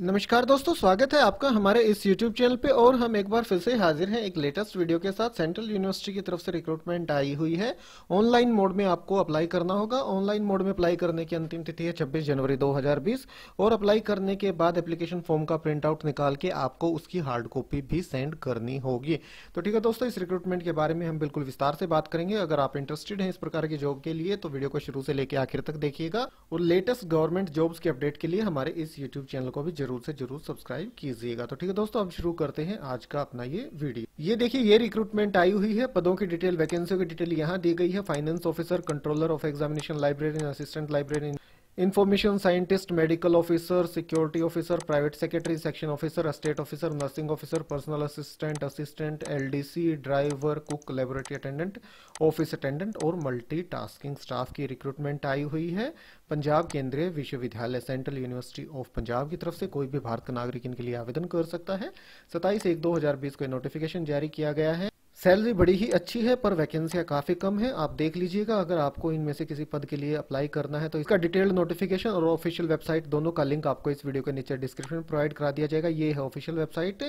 नमस्कार दोस्तों स्वागत है आपका हमारे इस YouTube चैनल पे और हम एक बार फिर से हाजिर हैं एक लेटेस्ट वीडियो के साथ सेंट्रल यूनिवर्सिटी की तरफ से रिक्रूटमेंट आई हुई है ऑनलाइन मोड में आपको अप्लाई करना होगा ऑनलाइन मोड में अप्लाई करने की अंतिम तिथि है 26 जनवरी 2020 और अप्लाई करने के बाद एप्लीकेशन फॉर्म का प्रिंट आउट निकाल के आपको उसकी हार्ड कॉपी भी सेंड करनी होगी तो ठीक है दोस्तों इस रिक्रूटमेंट के बारे में हम बिल्कुल विस्तार से बात करेंगे अगर आप इंटरेस्टेड है इस प्रकार की जॉब के लिए तो वीडियो को शुरू से लेकर आखिर तक देखिएगा और लेटेस्ट गवर्नमेंट जॉब्स के अपडेट के लिए हमारे इस यूट्यूब चैनल को भी जरूर से जरूर सब्सक्राइब कीजिएगा तो ठीक है दोस्तों हम शुरू करते हैं आज का अपना ये वीडियो ये देखिए ये रिक्रूटमेंट आई हुई है पदों की डिटेल वैकेंसियों की डिटेल यहाँ दी गई है finance officer controller of examination librarian assistant librarian information scientist medical officer security officer private secretary section officer state officer nursing officer personal assistant assistant LDC driver cook laboratory attendant office attendant और multitasking staff की recruitment आई हुई है पंजाब केंद्रीय विश्वविद्यालय central university of Punjab की तरफ से कोई भी भारत का नागरिक इनके लिए आवेदन कर सकता है सताईस एक दो हजार बीस को नोटिफिकेशन जारी किया गया है सैलरी बड़ी ही अच्छी है पर वैकेंसियाँ काफ़ी कम है आप देख लीजिएगा अगर आपको इनमें से किसी पद के लिए अप्लाई करना है तो इसका डिटेल्ड नोटिफिकेशन और ऑफिशियल वेबसाइट दोनों का लिंक आपको इस वीडियो के नीचे डिस्क्रिप्शन प्रोवाइड करा दिया जाएगा ये है ऑफिशियल वेबसाइट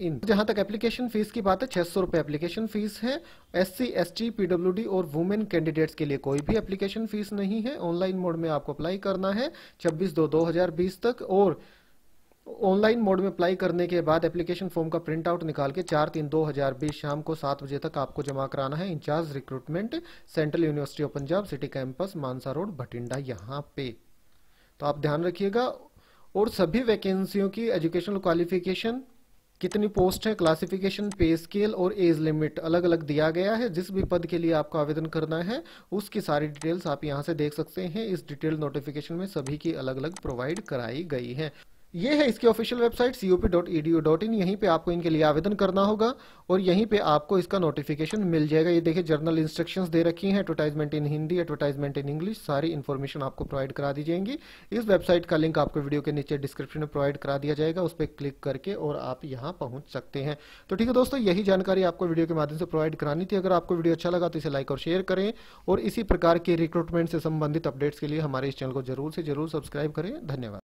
इन जहाँ तक एप्लीकेशन फीस की बात है छह सौ रुपये एप्लीकेशन फीस है S C S T P W D और वुमेन कैंडिडेट्स के लिए कोई भी एप्लीकेशन फीस नहीं है ऑनलाइन मोड में आपको अप्लाई करना है छब्बीस दो दो हजार बीस तक और ऑनलाइन मोड में अप्लाई करने के बाद एप्लीकेशन फॉर्म का प्रिंट आउट निकाल के चार तीन दो हज़ार बीस शाम को सात बजे तक आपको जमा कराना है in-charge recruitment central university of Punjab city campus Mansa road Bathinda यहाँ पे तो आप ध्यान रखिएगा और सभी वैकेंसियों की एजुकेशनल क्वालिफिकेशन कितनी पोस्ट है क्लासिफिकेशन पे स्केल और एज लिमिट अलग अलग दिया गया है जिस भी पद के लिए आपको आवेदन करना है उसकी सारी डिटेल्स आप यहाँ से देख सकते हैं इस डिटेल नोटिफिकेशन में सभी की अलग अलग प्रोवाइड कराई गई है ये है इसकी official website C dot E D dot in यहीं पर आपको इनके लिए आवेदन करना होगा और यहीं पे आपको इसका नोटिफिकेशन मिल जाएगा ये देखिए जर्नल इंस्ट्रक्शंस दे रखी हैं advertisement in Hindi advertisement in English सारी इन्फॉर्मेशन आपको प्रोवाइड करा दी जाएंगी इस वेबसाइट का लिंक आपको वीडियो के नीचे डिस्क्रिप्शन में प्रोवाइड करा दिया जाएगा उस पर क्लिक करके और आप यहाँ पहुँच सकते हैं तो ठीक है दोस्तों यही जानकारी आपको वीडियो के माध्यम से प्रोवाइड करानी थी अगर आपको वीडियो अच्छा लगा तो इसे लाइक और शेयर करें और इसी प्रकार के रिक्रूटमेंट से संबंधित अपडेट्स के लिए हमारे इस चैनल को जरूर से जरूर सब्सक्राइब करें धन्यवाद